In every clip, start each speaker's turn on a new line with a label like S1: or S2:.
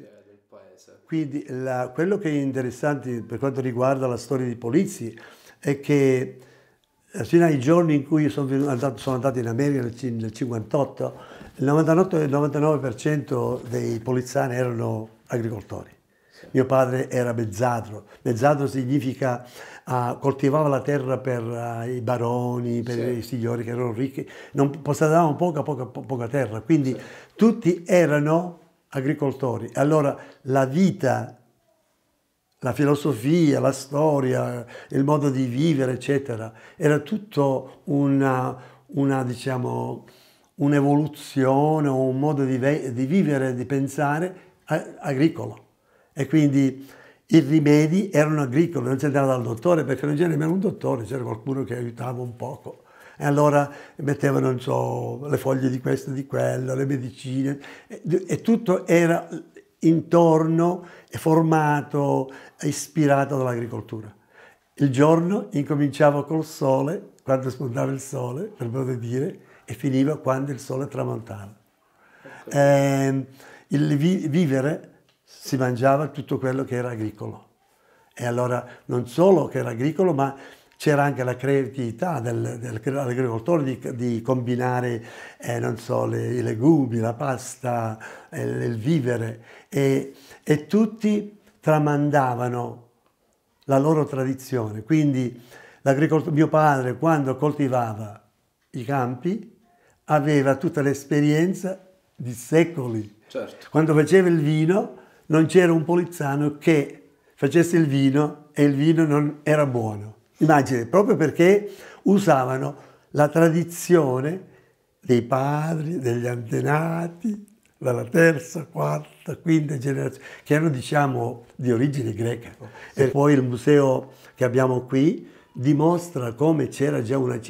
S1: del paese. Quindi la, quello che è interessante per quanto riguarda la storia di Polizzi è che eh, fino ai giorni in cui sono andato, sono andato in America nel 1958, il 98 il 99% dei polizzani erano agricoltori. Sì. Mio padre era mezzadro, mezzadro significa uh, coltivava la terra per uh, i baroni, per sì. i signori che erano ricchi, non possedavano poca, poca, poca terra, quindi sì. tutti erano agricoltori. Allora la vita, la filosofia, la storia, il modo di vivere, eccetera, era tutto una, una diciamo, un'evoluzione un modo di, di vivere, di pensare agricolo. E quindi i rimedi erano agricoli, non c'era dal dottore, perché non c'era nemmeno un dottore, c'era qualcuno che aiutava un poco. E allora mettevano so, le foglie di questo e di quello, le medicine, e, e tutto era intorno e formato, ispirato dall'agricoltura. Il giorno incominciava col sole, quando spuntava il sole, per modo di dire, e finiva quando il sole tramontava. Eh, il vi vivere si mangiava tutto quello che era agricolo. E allora non solo che era agricolo, ma c'era anche la creatività del, del, dell'agricoltore di, di combinare eh, so, le, i legumi, la pasta, eh, il vivere e, e, tutti tramandavano la loro tradizione. Quindi mio padre quando coltivava i campi aveva tutta l'esperienza di secoli. Certo. Quando faceva il vino non c'era un polizzano che facesse il vino e il vino non era buono immagine, proprio perché usavano la tradizione dei padri, degli antenati, dalla terza, quarta, quinta generazione, che erano diciamo di origine greca. E poi il museo che abbiamo qui dimostra come c'era già una,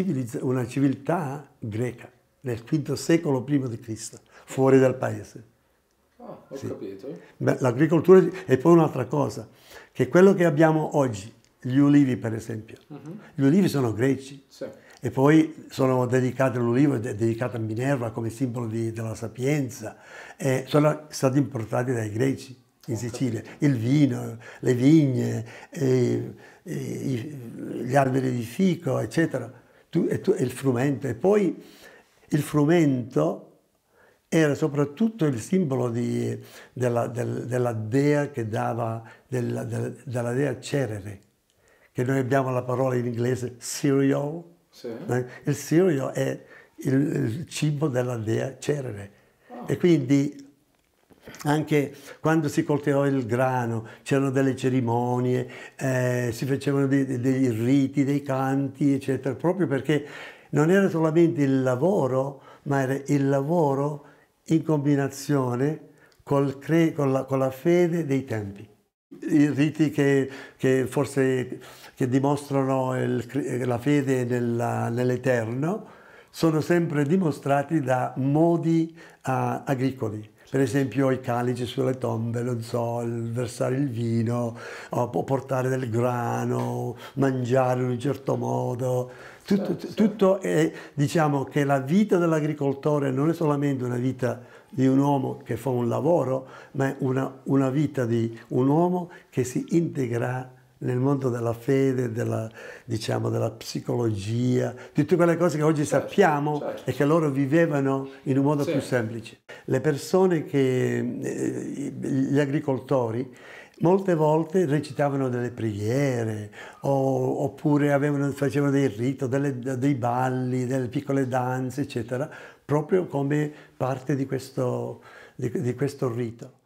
S1: una civiltà greca nel V secolo prima di Cristo, fuori dal paese. Ah, ho sì. capito. l'agricoltura E poi un'altra cosa, che quello che abbiamo oggi, gli ulivi per esempio. Uh-huh. Gli ulivi sono greci sì. e poi sono dedicati all'ulivo, è dedicata a Minerva come simbolo di, della sapienza, e sono stati importati dai greci in Sicilia, il vino, le vigne, e, e, gli alberi di fico, eccetera, tu, e, tu, il frumento. E poi il frumento era soprattutto il simbolo di, della, del, della, dea che dava, della, della dea Cerere che noi abbiamo la parola in inglese cereal. Sì. Eh, il cereal è il, il cibo della dea Cerere. Oh. E quindi anche quando si coltivava il grano c'erano delle cerimonie, eh, si facevano dei, dei, riti, dei canti, eccetera, proprio perché non era solamente il lavoro, ma era il lavoro in combinazione col, con, la, con la fede dei tempi. I riti che, che forse che dimostrano il, la fede nell'Eterno sono sempre dimostrati da modi uh, agricoli per esempio i calici sulle tombe, non so, il versare il vino, o portare del grano, mangiare in un certo modo. Tutto, certo, tutto è, diciamo che la vita dell'agricoltore non è solamente una vita di un uomo che fa un lavoro, ma è una, una vita di un uomo che si integra nel mondo della fede, della, diciamo, della psicologia, di tutte quelle cose che oggi certo, sappiamo certo. e che loro vivevano in un modo sì. più semplice. Le persone che, eh, gli agricoltori molte volte recitavano delle preghiere o, oppure avevano, facevano dei rito, delle, dei balli, delle piccole danze, eccetera, proprio come parte di questo, di, di questo rito.